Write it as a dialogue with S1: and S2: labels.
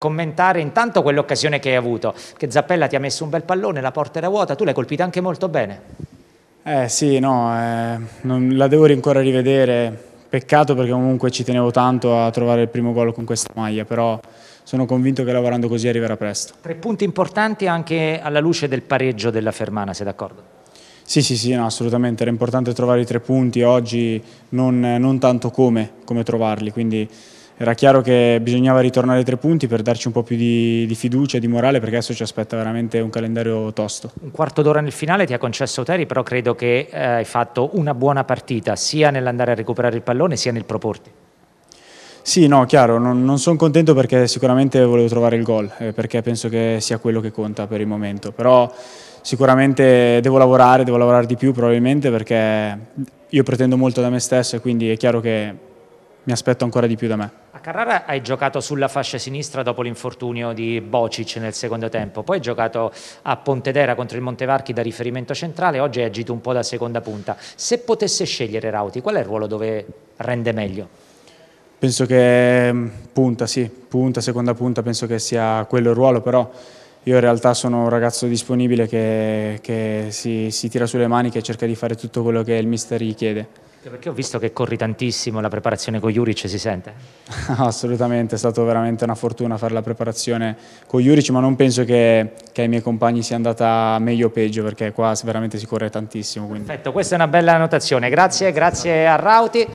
S1: commentare intanto quell'occasione che hai avuto, che Zappella ti ha messo un bel pallone, la porta era vuota, tu l'hai colpita anche molto bene.
S2: Eh sì, no, eh, non, la devo ancora rivedere, peccato perché comunque ci tenevo tanto a trovare il primo gol con questa maglia, però sono convinto che lavorando così arriverà presto.
S1: Tre punti importanti anche alla luce del pareggio della Fermana,
S2: sei d'accordo? Sì, sì, sì, no, assolutamente, era importante trovare i tre punti oggi, non, non tanto come, come trovarli, quindi era chiaro che bisognava ritornare ai tre punti per darci un po' più di, di fiducia e di morale perché adesso ci aspetta veramente un calendario tosto. Un quarto d'ora nel
S1: finale ti ha concesso Teri, però credo che eh, hai fatto una buona partita sia nell'andare a recuperare il
S2: pallone sia nel proporti. Sì, no, chiaro, non, non sono contento perché sicuramente volevo trovare il gol, eh, perché penso che sia quello che conta per il momento, però sicuramente devo lavorare, devo lavorare di più probabilmente perché io pretendo molto da me stesso e quindi è chiaro che mi aspetto ancora di più da me.
S1: A Carrara hai giocato sulla fascia sinistra dopo l'infortunio di Bocic nel secondo tempo, poi hai giocato a Pontedera contro il Montevarchi da riferimento centrale, oggi hai agito un po' da seconda punta. Se potesse scegliere Rauti, qual è il ruolo dove
S2: rende meglio? Penso che mm, punta, sì, punta, seconda punta, penso che sia quello il ruolo, però io in realtà sono un ragazzo disponibile che, che si, si, tira sulle maniche e cerca di fare tutto quello che il mister gli chiede. Perché ho visto che corri tantissimo, la preparazione con Juric si sente? Assolutamente, è stata veramente una fortuna fare la preparazione con Juric, ma non penso che, che, ai miei compagni sia andata meglio o peggio, perché qua veramente si corre tantissimo. Quindi.
S1: Perfetto, questa è una bella annotazione, grazie, grazie a Rauti.